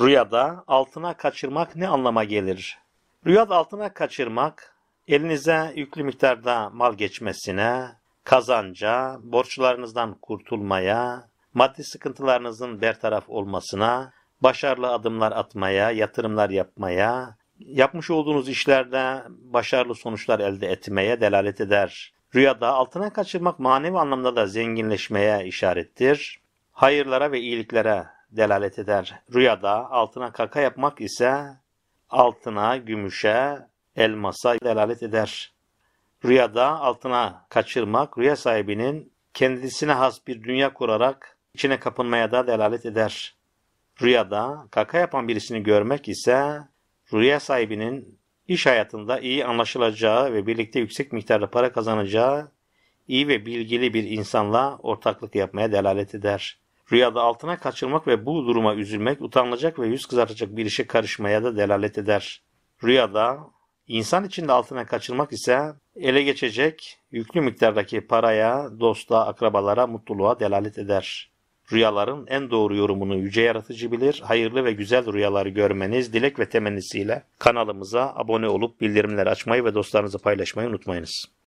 Rüyada altına kaçırmak ne anlama gelir? Rüyada altına kaçırmak, elinize yüklü miktarda mal geçmesine, kazanca, borçlarınızdan kurtulmaya, maddi sıkıntılarınızın bertaraf olmasına, başarılı adımlar atmaya, yatırımlar yapmaya, yapmış olduğunuz işlerde başarılı sonuçlar elde etmeye delalet eder. Rüyada altına kaçırmak manevi anlamda da zenginleşmeye işarettir. Hayırlara ve iyiliklere delalet eder. Rüyada altına kaka yapmak ise altına, gümüşe, elmasa delalet eder. Rüyada altına kaçırmak rüya sahibinin kendisine has bir dünya kurarak içine kapınmaya da delalet eder. Rüyada kaka yapan birisini görmek ise rüya sahibinin iş hayatında iyi anlaşılacağı ve birlikte yüksek miktarda para kazanacağı iyi ve bilgili bir insanla ortaklık yapmaya delalet eder. Rüyada altına kaçırmak ve bu duruma üzülmek utanılacak ve yüz kızartacak bir işe karışmaya da delalet eder. Rüyada insan içinde altına kaçırmak ise ele geçecek yüklü miktardaki paraya, dosta, akrabalara, mutluluğa delalet eder. Rüyaların en doğru yorumunu yüce yaratıcı bilir. Hayırlı ve güzel rüyaları görmeniz dilek ve temennisiyle kanalımıza abone olup bildirimleri açmayı ve dostlarınızı paylaşmayı unutmayınız.